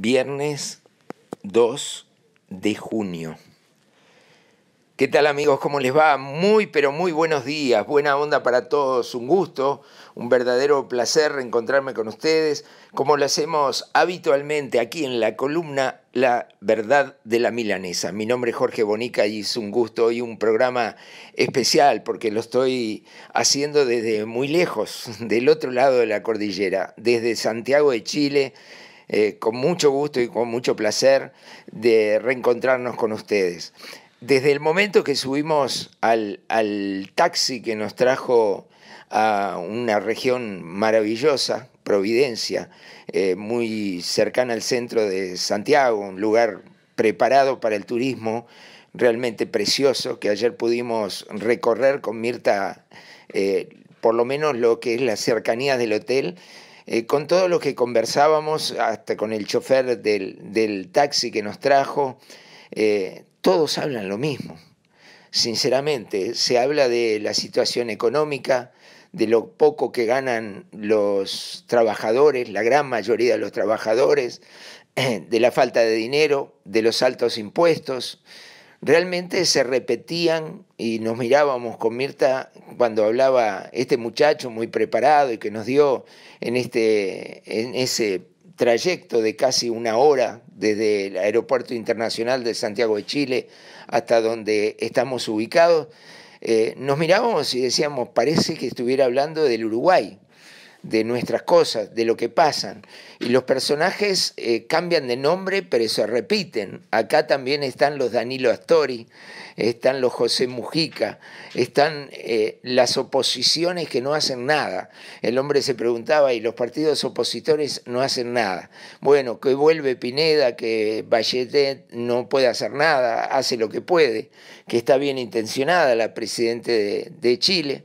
viernes 2 de junio. ¿Qué tal amigos? ¿Cómo les va? Muy, pero muy buenos días. Buena onda para todos. Un gusto, un verdadero placer encontrarme con ustedes, como lo hacemos habitualmente aquí en la columna La Verdad de la Milanesa. Mi nombre es Jorge Bonica y es un gusto hoy un programa especial porque lo estoy haciendo desde muy lejos, del otro lado de la cordillera, desde Santiago de Chile eh, con mucho gusto y con mucho placer de reencontrarnos con ustedes. Desde el momento que subimos al, taxi que nos trajo a una región maravillosa, Providencia, eh, muy cercana al centro de Santiago, un lugar preparado para el turismo, realmente precioso, que ayer pudimos recorrer con Mirta, eh, por lo menos lo que es la cercanía del hotel eh, con todo lo que conversábamos, hasta con el chofer del, taxi que nos trajo, eh, todos hablan lo mismo. Sinceramente, se habla de la situación económica, de lo poco que ganan los trabajadores, la gran mayoría de los trabajadores, de la falta de dinero, de los altos impuestos, realmente se repetían y nos mirábamos con Mirta cuando hablaba este muchacho muy preparado y que nos dio en, este, en ese trayecto de casi una hora desde el Aeropuerto Internacional de Santiago de Chile hasta donde estamos ubicados, eh, nos mirábamos y decíamos, parece que estuviera hablando del Uruguay, de nuestras cosas, de lo que pasan. Y los personajes eh, cambian de nombre, pero se repiten. Acá también están los Danilo Astori, están los José Mujica, están eh, las oposiciones que no hacen nada. El hombre se preguntaba, ¿y los partidos opositores no hacen nada? Bueno, que vuelve Pineda, que Valletet no puede hacer nada, hace lo que puede, que está bien intencionada la Presidenta de Chile.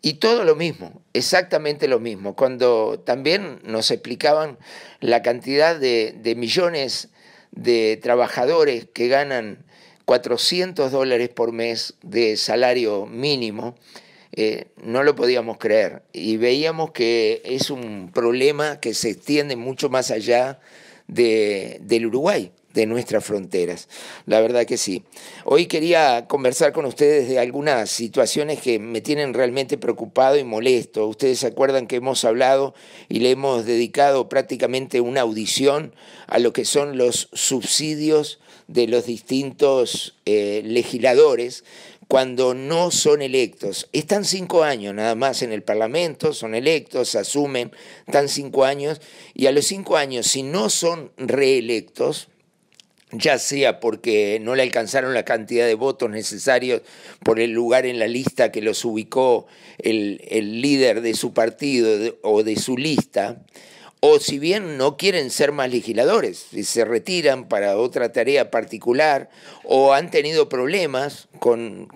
Y todo lo mismo, exactamente lo mismo. Cuando también nos explicaban la cantidad de, millones de trabajadores que ganan 400 dólares por mes de salario mínimo, eh, no lo podíamos creer y veíamos que es un problema que se extiende mucho más allá de, del Uruguay de nuestras fronteras. La verdad que sí. Hoy quería conversar con ustedes de algunas situaciones que me tienen realmente preocupado y molesto. Ustedes se acuerdan que hemos hablado y le hemos dedicado prácticamente una audición a lo que son los subsidios de los distintos eh, legisladores cuando no son electos. Están cinco años nada más en el Parlamento, son electos, asumen, están cinco años, y a los cinco años, si no son reelectos, ya sea porque no le alcanzaron la cantidad de votos necesarios por el lugar en la lista que los ubicó el, líder de su partido o de su lista, o si bien no quieren ser más legisladores, se retiran para otra tarea particular o han tenido problemas con,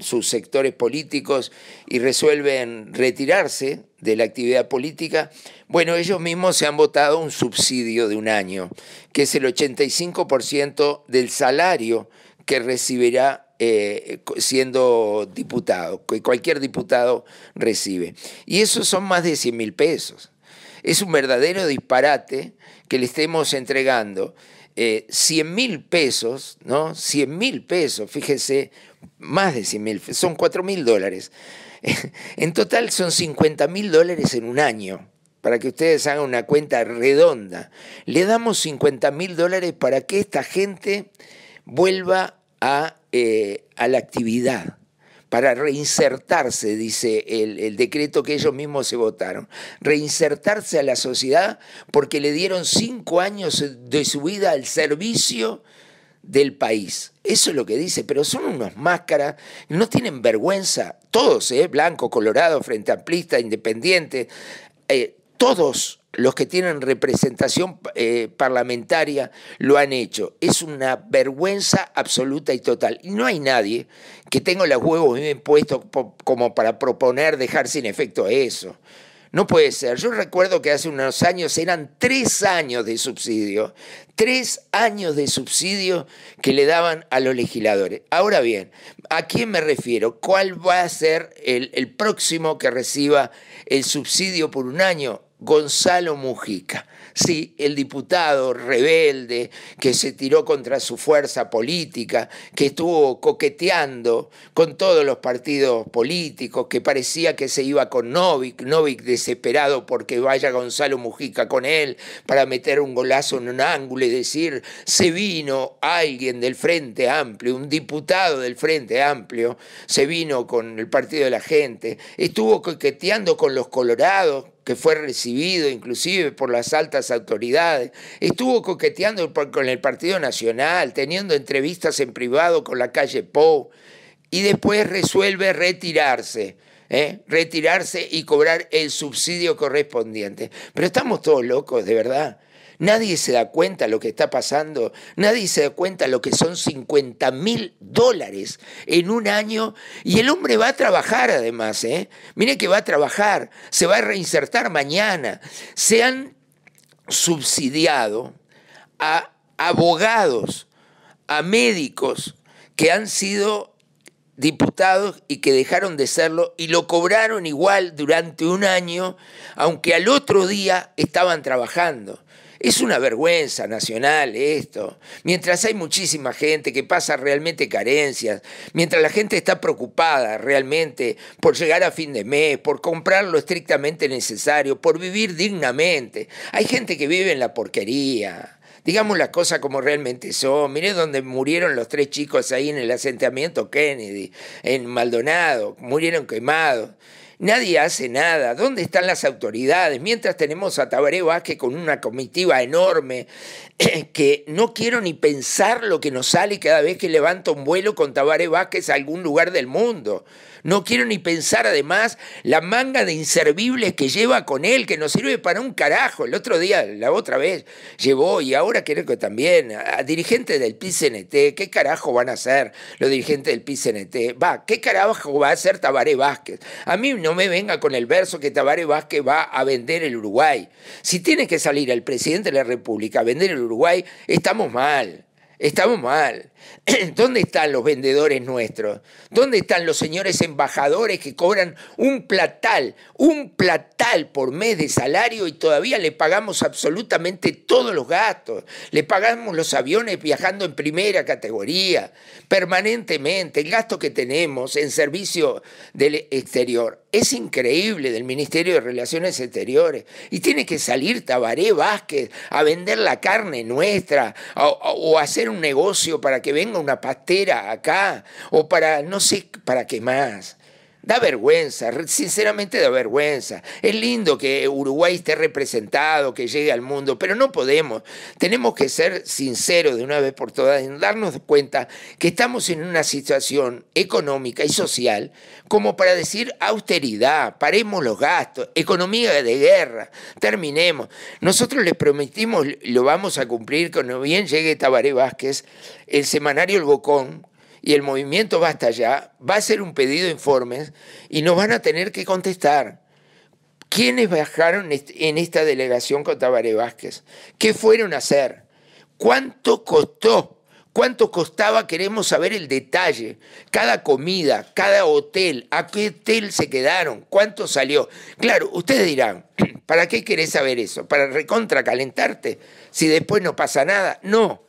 sus sectores políticos y resuelven retirarse de la actividad política, bueno, ellos mismos se han votado un subsidio de un año, que es el 85% del salario que recibirá eh, siendo diputado, que cualquier diputado recibe. Y eso son más de 100 mil pesos. Es un verdadero disparate que le estemos entregando eh, 100 mil pesos, ¿no? 100 mil pesos, fíjese, más de 100 mil, son 4 mil dólares. En total son 50 mil dólares en un año, para que ustedes hagan una cuenta redonda. Le damos 50 mil dólares para que esta gente vuelva a eh, la actividad para reinsertarse, dice el, decreto que ellos mismos se votaron, reinsertarse a la sociedad porque le dieron cinco años de su vida al servicio del país. Eso es lo que dice, pero son unos máscaras, no tienen vergüenza, todos, eh, blanco, colorado, frente amplista, independiente, eh, todos los que tienen representación eh, parlamentaria lo han hecho. Es una vergüenza absoluta y total. no hay nadie que tenga los huevos bien puestos como para proponer dejar sin efecto eso. No puede ser. Yo recuerdo que hace unos años eran tres años de subsidio, tres años de subsidio que le daban a los legisladores. Ahora bien, ¿a quién me refiero? ¿Cuál va a ser el próximo que reciba el subsidio por un año? Gonzalo Mujica. Sí, el diputado rebelde que se tiró contra su fuerza política, que estuvo coqueteando con todos los partidos políticos, que parecía que se iba con Novik, Novik desesperado porque vaya Gonzalo Mujica con él para meter un golazo en un ángulo y decir, se vino alguien del Frente Amplio, un diputado del Frente Amplio, se vino con el Partido de la Gente, estuvo coqueteando con los colorados, que fue recibido inclusive por las altas autoridades, estuvo coqueteando con el Partido Nacional, teniendo entrevistas en privado con la calle Po y después resuelve retirarse. ¿eh? retirarse y cobrar el subsidio correspondiente. Pero estamos todos locos, de verdad. Nadie se da cuenta lo que está pasando, nadie se da cuenta lo que son 50 mil dólares en un año y el hombre va a trabajar además, ¿eh? Mire que va a trabajar, se va a reinsertar mañana. Se han subsidiado a abogados, a médicos que han sido diputados y que dejaron de serlo y lo cobraron igual durante un año, aunque al otro día estaban trabajando. Es una vergüenza nacional esto. Mientras hay muchísima gente que pasa realmente carencias, mientras la gente está preocupada realmente por llegar a fin de mes, por comprar lo estrictamente necesario, por vivir dignamente. Hay gente que vive en la porquería digamos las cosas como realmente son. Miren donde murieron los tres chicos ahí en el asentamiento Kennedy, en Maldonado, murieron quemados. Nadie hace nada. ¿Dónde están las autoridades? Mientras tenemos a Tabaré Vázquez con una comitiva enorme que no quiero ni pensar lo que nos sale cada vez que levanto un vuelo con Tabaré Vázquez a algún lugar del mundo. No quiero ni pensar además la manga de inservibles que lleva con él, que nos sirve para un carajo. El otro día, la otra vez, llevó, y ahora creo que también, a, dirigentes del PCNT. ¿Qué carajo van a hacer los dirigentes del PCNT? Va, ¿qué carajo va a hacer Tabaré Vázquez? A mí no me venga con el verso que Tabaré Vázquez va a vender el Uruguay. Si tiene que salir el presidente de la República a vender el Uruguay, estamos mal. Estamos mal. ¿Dónde están los vendedores nuestros? ¿Dónde están los señores embajadores que cobran un platal, un platal por mes de salario y todavía le pagamos absolutamente todos los gastos? Le pagamos los aviones viajando en primera categoría, permanentemente, el gasto que tenemos en servicio del exterior. Es increíble del Ministerio de Relaciones Exteriores. Y tiene que salir Tabaré Vázquez a vender la carne nuestra o hacer un negocio, para que venga una pastera acá, o para no sé para qué más. Da vergüenza, sinceramente da vergüenza. Es lindo que Uruguay esté representado, que llegue al mundo, pero no podemos. Tenemos que ser sinceros de una vez por todas en darnos cuenta que estamos en una situación económica y social como para decir austeridad, paremos los gastos, economía de guerra, terminemos. Nosotros les prometimos, lo vamos a cumplir, cuando bien llegue Tabaré Vázquez, el semanario El Bocón y el movimiento va hasta allá, va a ser un pedido de informes y nos van a tener que contestar. ¿Quiénes viajaron en esta delegación con Tabaré Vázquez? ¿Qué fueron a hacer? ¿Cuánto costó? ¿Cuánto costaba? Queremos saber el detalle. Cada comida, cada hotel, a qué hotel se quedaron, cuánto salió. Claro, ustedes dirán, ¿para qué querés saber eso? ¿Para recontracalentarte? Si después no pasa nada. No,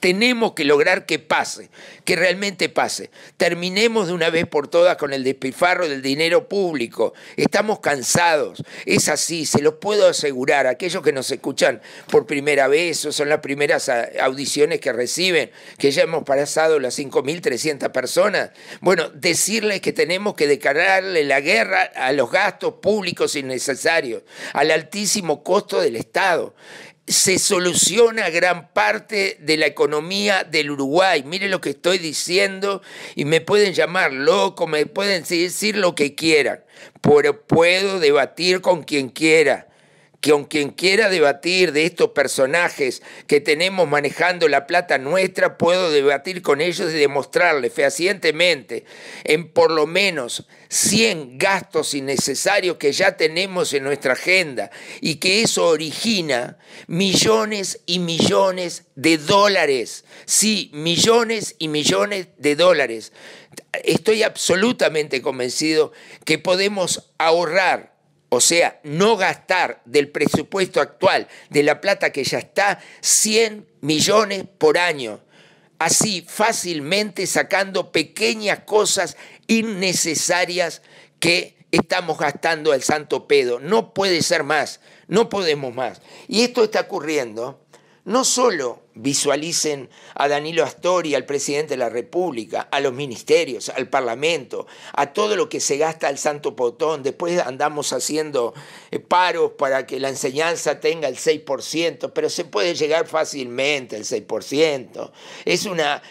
tenemos que lograr que pase, que realmente pase. Terminemos de una vez por todas con el despilfarro del dinero público. Estamos cansados. Es así, se los puedo asegurar. Aquellos que nos escuchan por primera vez o son las primeras audiciones que reciben, que ya hemos pasado las 5.300 personas. Bueno, decirles que tenemos que declararle la guerra a los gastos públicos innecesarios, al altísimo costo del Estado se soluciona gran parte de la economía del Uruguay. Mire lo que estoy diciendo y me pueden llamar loco, me pueden decir lo que quieran, pero puedo debatir con quien quiera que aunque quiera debatir de estos personajes que tenemos manejando la plata nuestra, puedo debatir con ellos y demostrarles fehacientemente en por lo menos 100 gastos innecesarios que ya tenemos en nuestra agenda y que eso origina millones y millones de dólares. Sí, millones y millones de dólares. Estoy absolutamente convencido que podemos ahorrar o sea, no gastar del presupuesto actual de la plata que ya está 100 millones por año, así fácilmente sacando pequeñas cosas innecesarias que estamos gastando al santo pedo. No puede ser más, no podemos más. Y esto está ocurriendo no solo visualicen a Danilo Astori, al presidente de la República, a los ministerios, al Parlamento, a todo lo que se gasta al Santo Potón. Después andamos haciendo eh, paros para que la enseñanza tenga el 6%, pero se puede llegar fácilmente al 6%. Es una,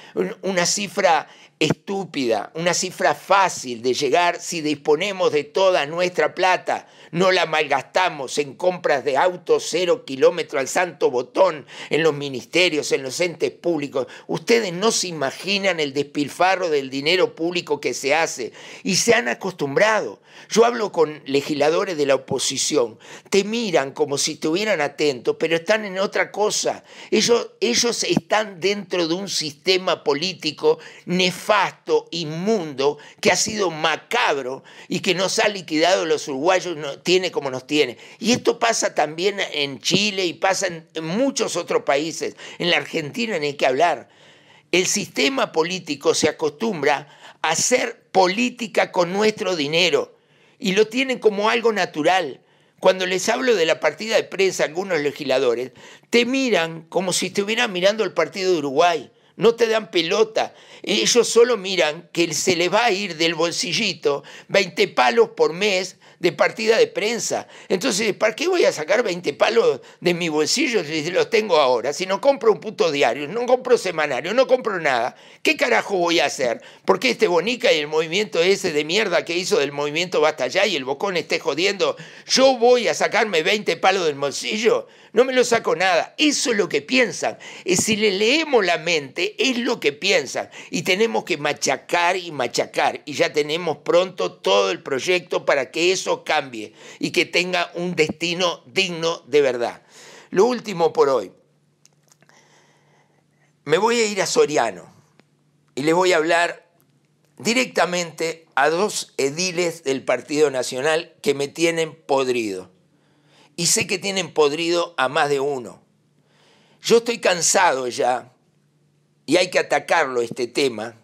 una cifra estúpida, una cifra fácil de llegar si disponemos de toda nuestra plata. No la malgastamos en compras de autos cero kilómetro al santo botón, en los ministerios, en los entes públicos. Ustedes no se imaginan el despilfarro del dinero público que se hace y se han acostumbrado. Yo hablo con legisladores de la oposición, te miran como si estuvieran atentos, pero están en otra cosa. Ellos, ellos están dentro de un sistema político nefasto nefasto, inmundo, que ha sido macabro y que nos ha liquidado los uruguayos, no, tiene como nos tiene. Y esto pasa también en Chile y pasa en, muchos otros países. En la Argentina ni hay que hablar. El sistema político se acostumbra a hacer política con nuestro dinero y lo tienen como algo natural. Cuando les hablo de la partida de prensa, algunos legisladores te miran como si estuvieran mirando el partido de Uruguay no te dan pelota. Ellos solo miran que se le va a ir del bolsillito 20 palos por mes de partida de prensa. Entonces, ¿para qué voy a sacar 20 palos de mi bolsillo si los tengo ahora? Si no compro un puto diario, no compro semanario, no compro nada, ¿qué carajo voy a hacer? Porque este Bonica y el movimiento ese de mierda que hizo del movimiento Basta Ya y el Bocón esté jodiendo, yo voy a sacarme 20 palos del bolsillo no me lo saco nada. Eso es lo que piensan. Y eh, si le leemos la mente, es lo que piensan. Y tenemos que machacar y machacar. Y ya tenemos pronto todo el proyecto para que eso cambie y que tenga un destino digno de verdad. Lo último por hoy. Me voy a ir a Soriano y les voy a hablar directamente a dos ediles del Partido Nacional que me tienen podrido y sé que tienen podrido a más de uno. Yo estoy cansado ya, y hay que atacarlo este tema,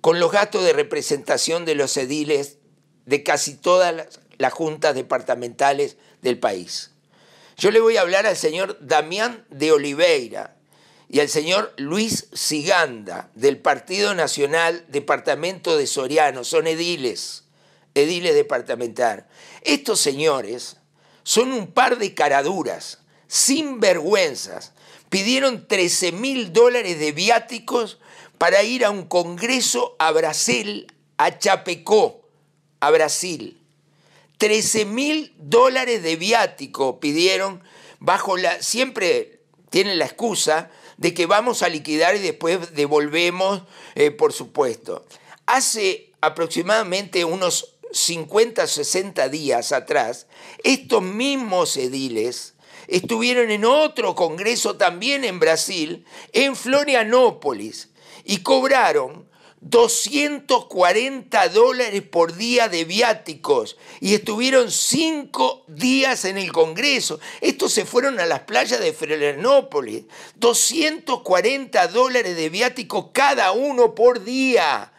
con los gastos de representación de los ediles de casi todas las juntas departamentales del país. Yo le voy a hablar al señor Damián de Oliveira y al señor Luis Siganda del Partido Nacional Departamento de Soriano, son ediles, ediles departamentales. Estos señores son un par de caraduras, sin vergüenzas Pidieron 13 mil dólares de viáticos para ir a un congreso a Brasil, a Chapecó, a Brasil. 13 mil dólares de viático pidieron bajo la... Siempre tienen la excusa de que vamos a liquidar y después devolvemos, eh, por supuesto. Hace aproximadamente unos 50, 60 días atrás, estos mismos ediles estuvieron en otro congreso también en Brasil, en Florianópolis, y cobraron 240 dólares por día de viáticos y estuvieron cinco días en el Congreso. Estos se fueron a las playas de Florianópolis. 240 dólares de viáticos cada uno por día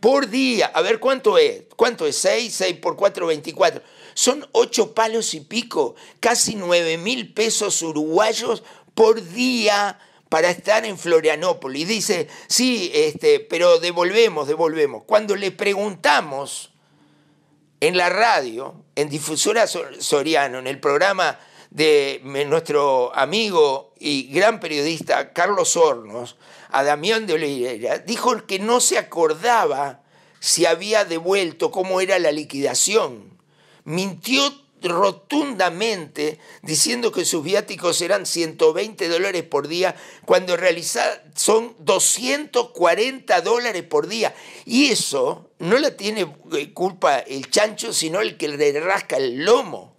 por día. A ver cuánto es. ¿Cuánto es? 6, 6 por 4, 24. Son 8 palos y pico, casi 9 mil pesos uruguayos por día para estar en Florianópolis. Dice, sí, este, pero devolvemos, devolvemos. Cuando le preguntamos en la radio, en Difusora Soriano, en el programa de nuestro amigo y gran periodista Carlos Hornos, a Damián de Oliveira, dijo que no se acordaba si había devuelto, cómo era la liquidación. Mintió rotundamente diciendo que sus viáticos eran 120 dólares por día, cuando en son 240 dólares por día. Y eso no la tiene eh, culpa el chancho, sino el que le rasca el lomo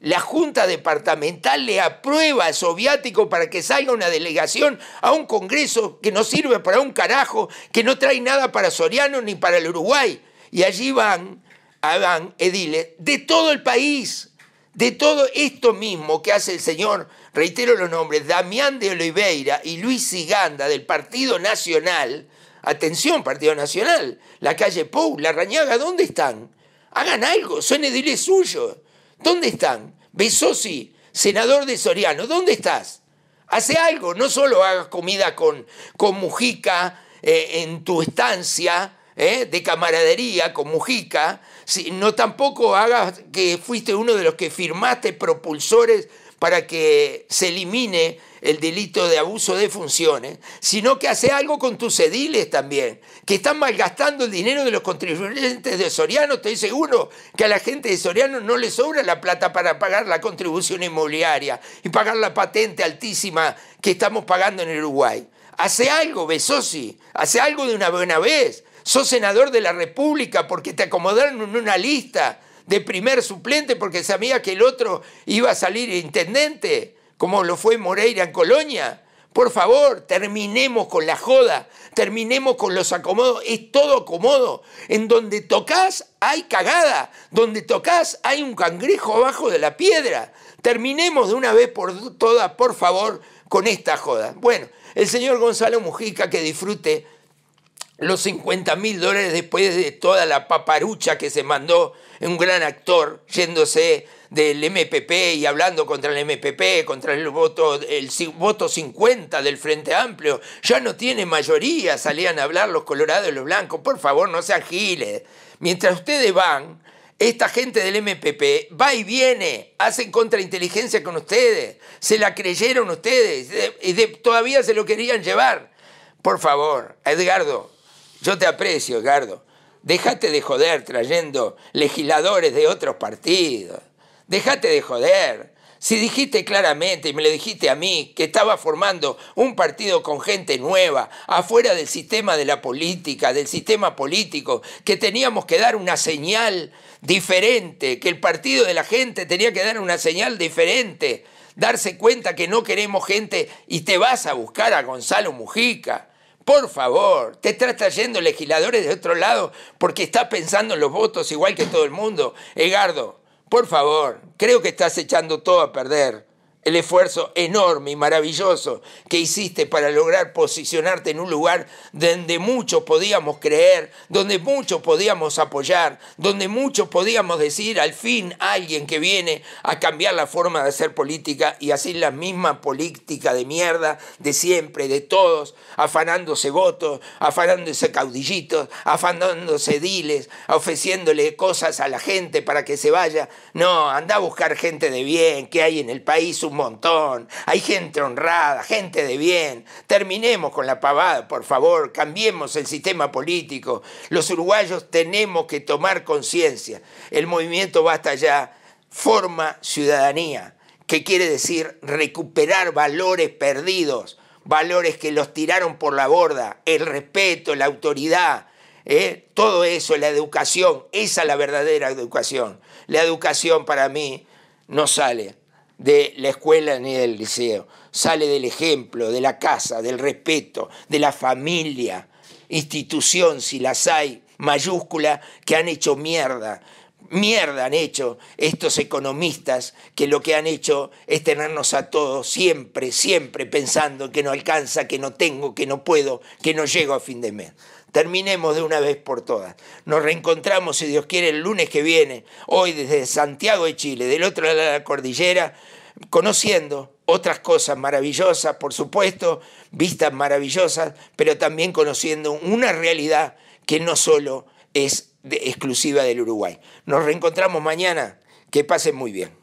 la Junta Departamental le aprueba soviático para que salga una delegación a un Congreso que no sirve para un carajo, que no trae nada para Soriano ni para el Uruguay. Y allí van, van ediles de todo el país, de todo esto mismo que hace el señor, reitero los nombres, Damián de Oliveira y Luis Siganda del Partido Nacional. Atención, Partido Nacional, la calle Pou, la Rañaga, ¿dónde están? Hagan algo, son ediles suyos ¿Dónde están? Besosi, senador de Soriano, ¿dónde estás? Hace algo, no solo hagas comida con, con Mujica eh, en tu estancia eh, de camaradería con Mujica, sino tampoco hagas que fuiste uno de los que firmaste propulsores para que se elimine el delito de abuso de funciones, sino que hace algo con tus ediles también, que están malgastando el dinero de los contribuyentes de Soriano. Estoy seguro que a la gente de Soriano no le sobra la plata para pagar la contribución inmobiliaria y pagar la patente altísima que estamos pagando en Uruguay. Hace algo, Besosi, hace algo de una buena vez. Sos senador de la República porque te acomodaron en una lista de primer suplente porque sabía que el otro iba a salir intendente como lo fue Moreira en Colonia. Por favor, terminemos con la joda, terminemos con los acomodos. Es todo acomodo. En donde tocas hay cagada, donde tocas hay un cangrejo abajo de la piedra. Terminemos de una vez por todas, por favor, con esta joda. Bueno, el señor Gonzalo Mujica que disfrute los 50 mil dólares después de toda la paparucha que se mandó un gran actor yéndose del MPP y hablando contra el MPP, contra el voto, el voto 50 del Frente Amplio, ya no tiene mayoría, salían a hablar los colorados y los blancos, por favor, no sean giles. Mientras ustedes van, esta gente del MPP va y viene, hacen contrainteligencia con ustedes, se la creyeron ustedes, y todavía se lo querían llevar. Por favor, Edgardo, yo te aprecio, Edgardo, déjate de joder trayendo legisladores de otros partidos. Déjate de joder. Si dijiste claramente, y me lo dijiste a mí, que estaba formando un partido con gente nueva, afuera del sistema de la política, del sistema político, que teníamos que dar una señal diferente, que el partido de la gente tenía que dar una señal diferente, darse cuenta que no queremos gente y te vas a buscar a Gonzalo Mujica. Por favor, te estás trayendo legisladores de otro lado porque estás pensando en los votos igual que todo el mundo. Egardo, por favor, creo que estás echando todo a perder el esfuerzo enorme y maravilloso que hiciste para lograr posicionarte en un lugar donde muchos podíamos creer, donde muchos podíamos apoyar, donde muchos podíamos decir al fin alguien que viene a cambiar la forma de hacer política y así la misma política de mierda de siempre, de todos, afanándose votos, afanándose caudillitos, afanándose diles, ofreciéndole cosas a la gente para que se vaya. No, anda a buscar gente de bien que hay en el país, un montón, hay gente honrada, gente de bien. Terminemos con la pavada, por favor, cambiemos el sistema político. Los uruguayos tenemos que tomar conciencia. El movimiento Basta Ya forma ciudadanía, que quiere decir recuperar valores perdidos, valores que los tiraron por la borda, el respeto, la autoridad, ¿eh? todo eso, la educación, esa es la verdadera educación. La educación para mí no sale de la escuela ni del liceo. Sale del ejemplo, de la casa, del respeto, de la familia, institución, si las hay, mayúscula, que han hecho mierda. Mierda han hecho estos economistas que lo que han hecho es tenernos a todos siempre, siempre pensando que no alcanza, que no tengo, que no puedo, que no llego a fin de mes. Terminemos de una vez por todas. Nos reencontramos, si Dios quiere, el lunes que viene, hoy desde Santiago de Chile, del otro lado de la cordillera, conociendo otras cosas maravillosas, por supuesto, vistas maravillosas, pero también conociendo una realidad que no solo es exclusiva del Uruguay. Nos reencontramos mañana. Que pasen muy bien.